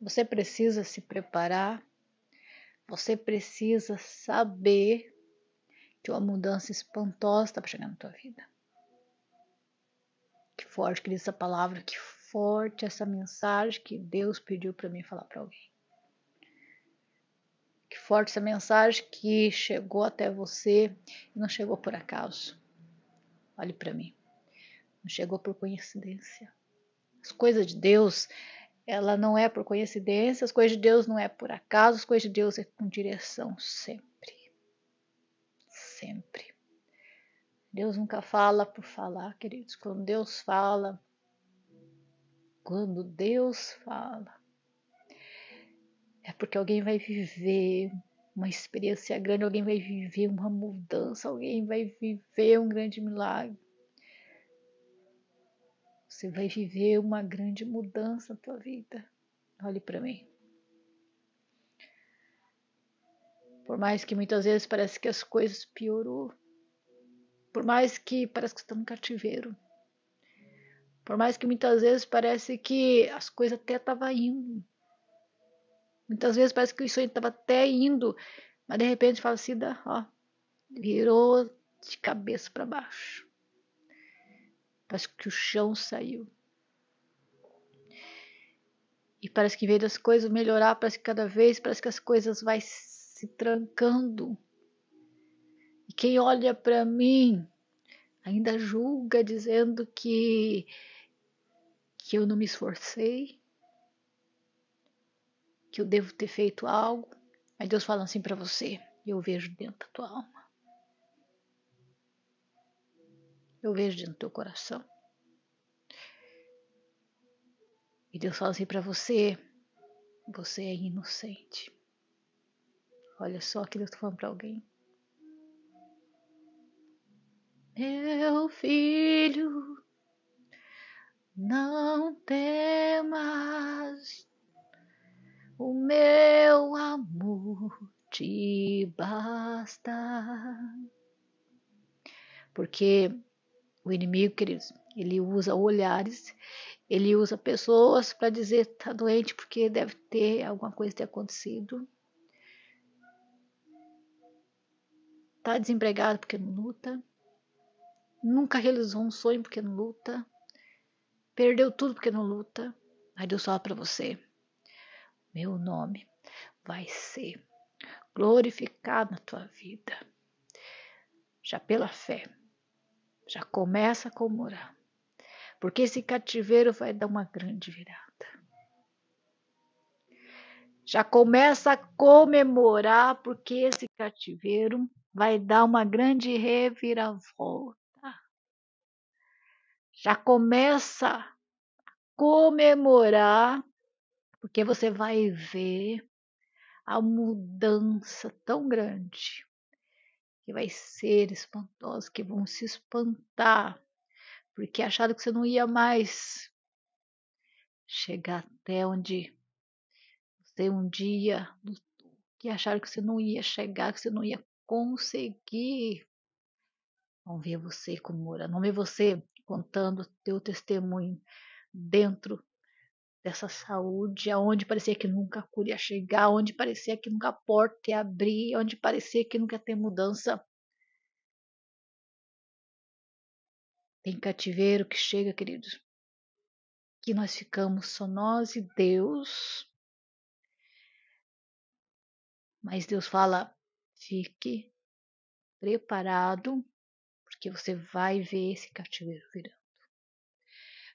Você precisa se preparar, você precisa saber que uma mudança espantosa está chegando na tua vida. Que forte, querida, essa palavra, que forte essa mensagem que Deus pediu para mim falar para alguém. Que forte essa mensagem que chegou até você e não chegou por acaso. Olhe para mim. Não chegou por coincidência. As coisas de Deus ela não é por coincidência, as coisas de Deus não é por acaso, as coisas de Deus é com direção sempre. Sempre. Deus nunca fala por falar, queridos. Quando Deus fala, quando Deus fala, é porque alguém vai viver uma experiência grande, alguém vai viver uma mudança, alguém vai viver um grande milagre. Você vai viver uma grande mudança na tua vida. Olhe para mim. Por mais que muitas vezes parece que as coisas piorou, por mais que parece que está no cativeiro, por mais que muitas vezes parece que as coisas até estavam indo, muitas vezes parece que o sonho estava até indo, mas de repente fala assim, ó, virou de cabeça para baixo. Parece que o chão saiu. E parece que em vez das coisas melhorar, parece que cada vez parece que as coisas vai se trancando. E quem olha para mim ainda julga dizendo que que eu não me esforcei, que eu devo ter feito algo. Aí Deus fala assim para você: eu vejo dentro da tua alma. Eu vejo dentro do teu coração. E Deus fala assim para você: você é inocente. Olha só que Deus está falando para alguém. Meu filho, não temas, o meu amor te basta. Porque o inimigo, queridos, ele usa olhares, ele usa pessoas para dizer tá doente porque deve ter alguma coisa ter acontecido. Tá desempregado porque não luta. Nunca realizou um sonho porque não luta. Perdeu tudo porque não luta. Mas Deus fala para você: meu nome vai ser glorificado na tua vida, já pela fé. Já começa com comemorar Porque esse cativeiro vai dar uma grande virada. Já começa a comemorar, porque esse cativeiro vai dar uma grande reviravolta. Já começa a comemorar, porque você vai ver a mudança tão grande que vai ser espantosa, que vão se espantar, porque acharam que você não ia mais chegar até onde você um dia lutou, que acharam que você não ia chegar, que você não ia conseguir. Vão ver você comemorando, vão ver você contando teu testemunho dentro dessa saúde, aonde parecia que nunca a cura ia chegar, onde parecia que nunca a porta ia abrir, onde parecia que nunca ia ter mudança. Tem cativeiro que chega, queridos, que nós ficamos só nós e Deus. Mas Deus fala: fique preparado, porque você vai ver esse cativeiro virando.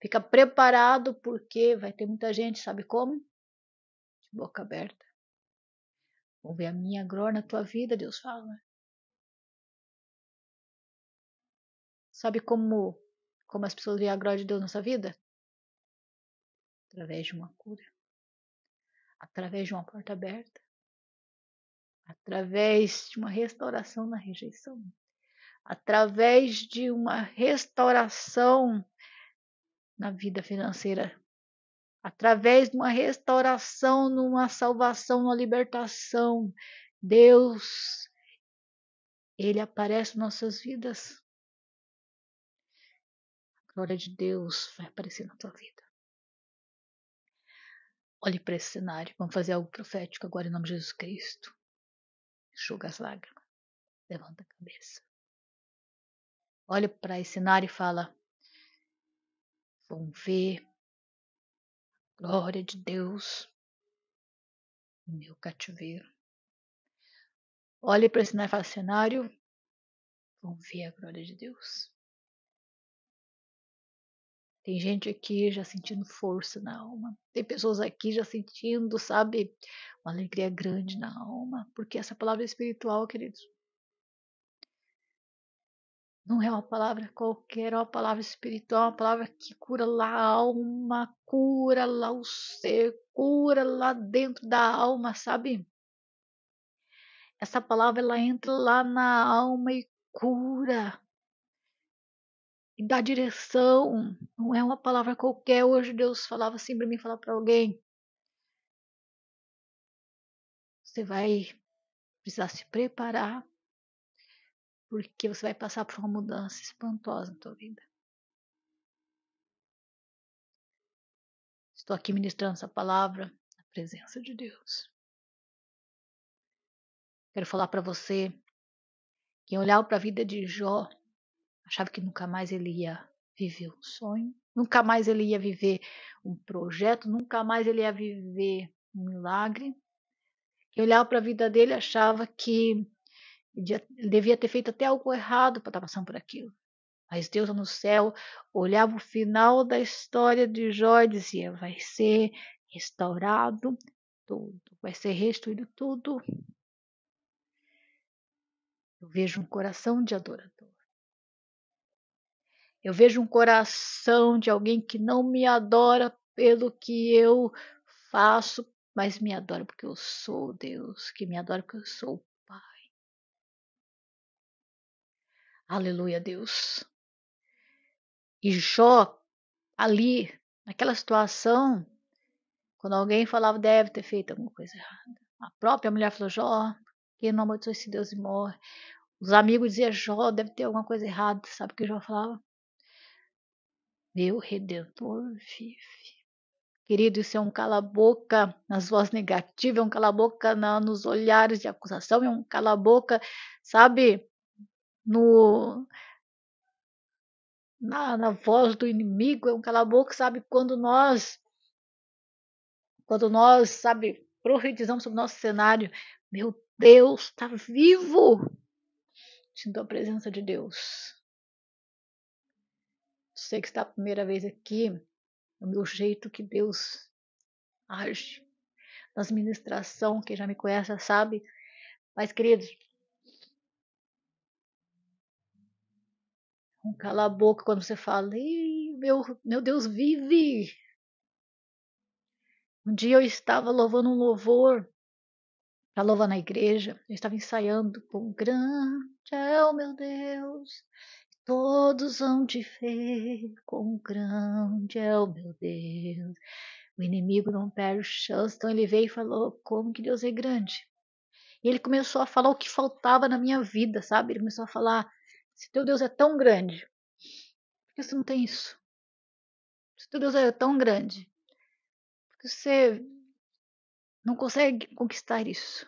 Fica preparado porque vai ter muita gente, sabe como? De boca aberta. Vou ver a minha glória na tua vida, Deus fala. Sabe como, como as pessoas veem a glória de Deus na sua vida? Através de uma cura. Através de uma porta aberta. Através de uma restauração na rejeição através de uma restauração na vida financeira através de uma restauração, numa salvação, numa libertação. Deus, Ele aparece em nossas vidas. A glória de Deus vai aparecer na tua vida. Olhe para esse cenário. Vamos fazer algo profético agora em nome de Jesus Cristo. Enxuga as lágrimas. Levanta a cabeça. Olha para esse cenário e fala: vão ver glória de Deus no meu cativeiro. Olhe para esse cenário, vão ver a glória de Deus. Tem gente aqui já sentindo força na alma. Tem pessoas aqui já sentindo, sabe, uma alegria grande na alma. Porque essa palavra é espiritual, queridos, não é uma palavra qualquer, é uma palavra espiritual, é uma palavra que cura lá a alma, cura lá o ser, cura lá dentro da alma, sabe? Essa palavra ela entra lá na alma e cura e dá direção. Não é uma palavra qualquer. Hoje Deus falava assim para mim falar para alguém: você vai precisar se preparar porque você vai passar por uma mudança espantosa na tua vida. Estou aqui ministrando essa palavra na presença de Deus. Quero falar para você que olhar para a vida de Jó achava que nunca mais ele ia viver um sonho, nunca mais ele ia viver um projeto, nunca mais ele ia viver um milagre. Quem olhava para a vida dele achava que ele devia ter feito até algo errado para estar passando por aquilo. Mas Deus no céu olhava o final da história de Jó e dizia: vai ser restaurado tudo, vai ser restituído tudo. Eu vejo um coração de adorador. Eu vejo um coração de alguém que não me adora pelo que eu faço, mas me adora porque eu sou Deus, que me adora porque eu sou Aleluia, Deus. E Jó, ali, naquela situação, quando alguém falava, deve ter feito alguma coisa errada. A própria mulher falou, Jó, quem não amaldiçoa esse Deus e morre. Os amigos diziam, Jó, deve ter alguma coisa errada. Sabe o que Jó falava? Meu Redentor vive. Querido, isso é um cala-boca nas vozes negativas, é um cala-boca nos olhares de acusação, é um cala-boca, sabe, no na, na voz do inimigo, é um calabouço, sabe? Quando nós, quando nós, sabe, profetizamos sobre o nosso cenário, meu Deus está vivo! Sinto a presença de Deus. Sei que está a primeira vez aqui, é o meu jeito que Deus age. Nas ministração, quem já me conhece já sabe. Mas, queridos, um cala a boca quando você fala, meu, meu Deus, vive! Um dia eu estava louvando um louvor para tá louvar na igreja, eu estava ensaiando com grande é o meu Deus, todos vão te ver com grande é o meu Deus. O inimigo não perde chance, então ele veio e falou como que Deus é grande. E ele começou a falar o que faltava na minha vida, sabe? Ele começou a falar se teu Deus é tão grande, por que você não tem isso? Se teu Deus é tão grande, por que você não consegue conquistar isso?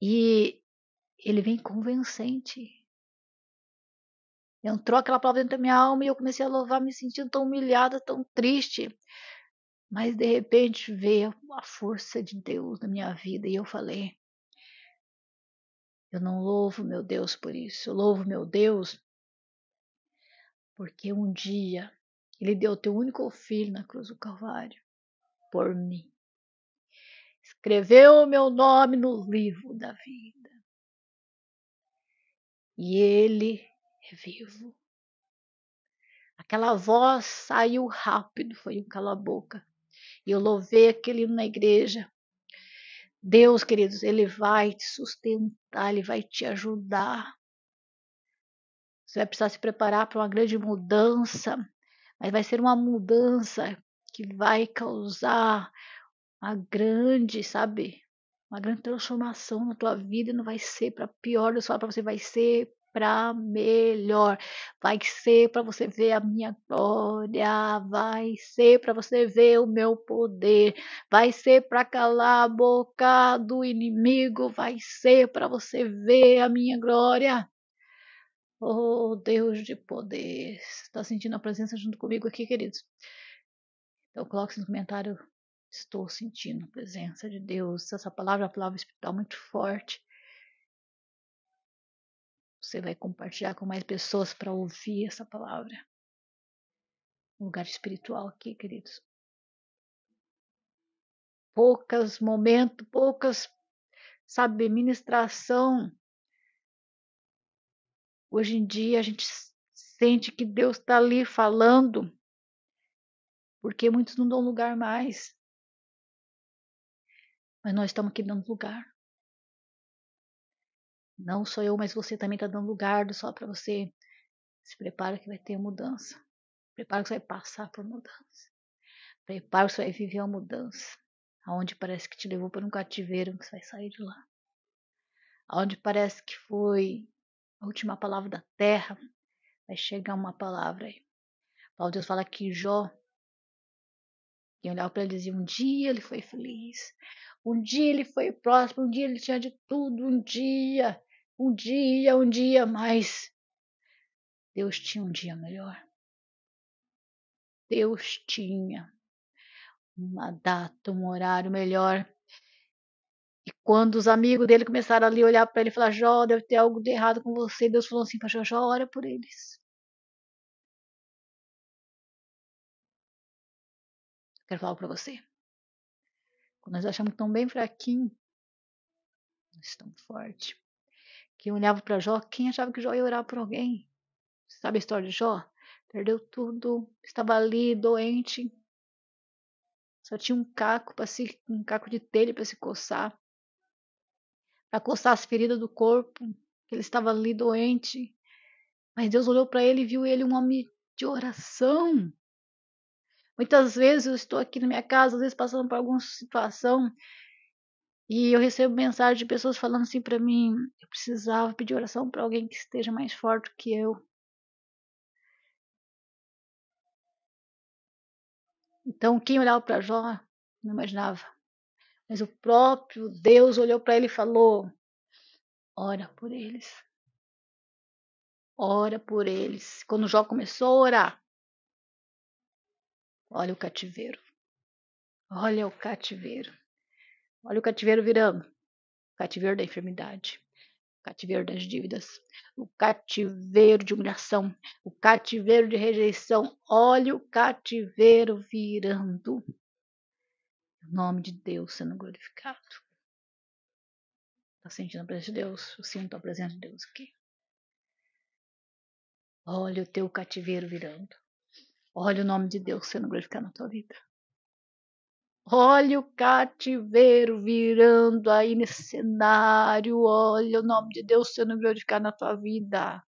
E ele vem convincente. Entrou aquela palavra dentro da minha alma e eu comecei a louvar, me sentindo tão humilhada, tão triste. Mas de repente veio a força de Deus na minha vida e eu falei: eu não louvo meu Deus por isso. Eu louvo meu Deus porque um dia ele deu teu único filho na cruz do Calvário por mim. Escreveu o meu nome no livro da vida. E ele é vivo. Aquela voz saiu rápido, foi um cala-boca. E eu louvei aquele na igreja, Deus, queridos, ele vai te sustentar, ele vai te ajudar. Você vai precisar se preparar para uma grande mudança, mas vai ser uma mudança que vai causar uma grande, sabe, uma grande transformação na tua vida. Não vai ser para pior, eu só para você vai ser para melhor. Vai ser para você ver a minha glória, vai ser para você ver o meu poder, vai ser para calar a boca do inimigo, vai ser para você ver a minha glória. Oh, Deus de poder. Está sentindo a presença junto comigo aqui, queridos? Então, coloque no comentário. Estou sentindo a presença de Deus. Essa palavra é uma palavra espiritual é muito forte você vai compartilhar com mais pessoas para ouvir essa palavra. Um lugar espiritual aqui, queridos. Poucas momentos, poucas, sabe, ministração. Hoje em dia a gente sente que Deus está ali falando, porque muitos não dão lugar mais. Mas nós estamos aqui dando lugar. Não sou eu, mas você também está dando lugar só para você. Se prepara que vai ter mudança. Prepara que você vai passar por mudança. Prepara que você vai viver a mudança. Aonde parece que te levou para um cativeiro, que você vai sair de lá. Aonde parece que foi a última palavra da terra, vai chegar uma palavra aí. Paulo Deus fala que Jó e olhava para ele e dizia: um dia ele foi feliz, um dia ele foi próximo, um dia ele tinha de tudo, um dia um dia, um dia mais. Deus tinha um dia melhor. Deus tinha uma data, um horário melhor. E quando os amigos dele começaram ali a olhar para ele e falar: Jó, deve ter algo de errado com você, Deus falou assim para Jó: Jó, ora por eles. quero falar para você. Quando nós achamos tão bem fraquinho, nós estamos fortes que olhava para Jó, quem achava que Jó ia orar por alguém? Sabe a história de Jó? Perdeu tudo, estava ali doente, só tinha um caco para se um caco de telha para se coçar, para coçar as feridas do corpo. Ele estava ali doente, mas Deus olhou para ele e viu ele um homem de oração. Muitas vezes eu estou aqui na minha casa, às vezes passando por alguma situação e eu recebo mensagem de pessoas falando assim para mim: eu precisava pedir oração para alguém que esteja mais forte que eu. Então, quem olhava para Jó não imaginava. Mas o próprio Deus olhou para ele e falou: ora por eles. Ora por eles. Quando Jó começou a orar, olha o cativeiro. Olha o cativeiro. Olha o cativeiro virando. O cativeiro da enfermidade. O cativeiro das dívidas. O cativeiro de humilhação. O cativeiro de rejeição. Olha o cativeiro virando. O nome de Deus sendo glorificado. Tá sentindo a presença de Deus? Eu sinto a presença de Deus aqui. Olha o teu cativeiro virando. Olha o nome de Deus sendo glorificado na tua vida. Olha o cativeiro virando aí nesse cenário. Olha o nome de Deus sendo glorificado na tua vida. A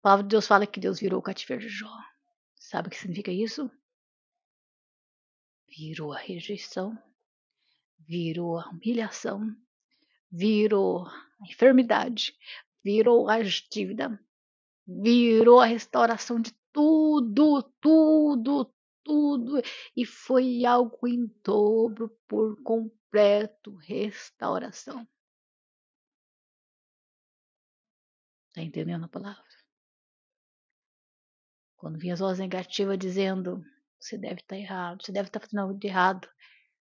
palavra de Deus fala que Deus virou o cativeiro de Jó. Sabe o que significa isso? Virou a rejeição, virou a humilhação, virou a enfermidade, virou a dívida, virou a restauração de tudo, tudo, tudo e foi algo em dobro por completo restauração. Está entendendo a palavra? Quando vinha as vozes negativas dizendo: você deve estar tá errado, você deve estar tá fazendo algo de errado,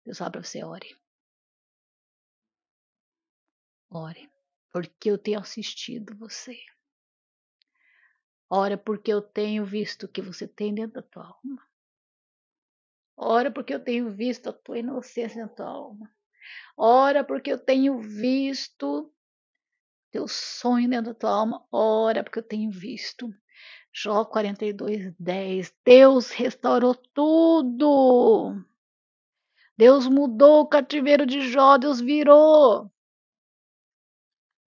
Deus fala para você: ore. Ore, porque eu tenho assistido você. Ora, porque eu tenho visto o que você tem dentro da tua alma. Ora, porque eu tenho visto a tua inocência na tua alma. Ora, porque eu tenho visto teu sonho dentro da tua alma. Ora, porque eu tenho visto. Jó 42, 10. Deus restaurou tudo. Deus mudou o cativeiro de Jó. Deus virou.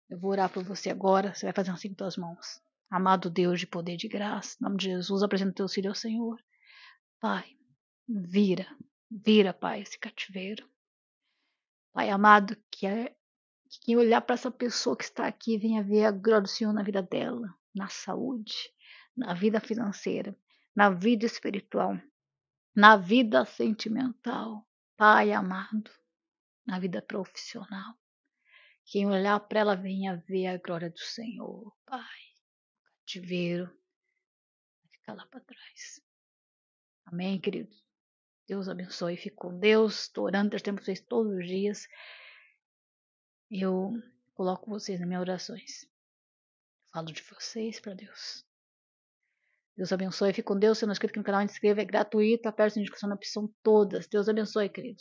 Eu vou orar por você agora. Você vai fazer assim com tuas mãos. Amado Deus de poder e de graça, em nome de Jesus, apresenta teu filho ao Senhor. Pai, Vira, vira, Pai, esse cativeiro. Pai amado, que, é, que quem olhar para essa pessoa que está aqui venha ver a glória do Senhor na vida dela, na saúde, na vida financeira, na vida espiritual, na vida sentimental, Pai amado, na vida profissional. Quem olhar para ela venha ver a glória do Senhor, Pai. cativeiro vai ficar lá para trás. Amém, queridos? Deus abençoe, fique com Deus, estou orando, Deus tem vocês todos os dias. Eu coloco vocês nas minhas orações. Falo de vocês para Deus. Deus abençoe, fique com Deus. Se não é inscrito aqui no canal, inscreva, é gratuito, aperte a indicação na opção todas. Deus abençoe, queridos.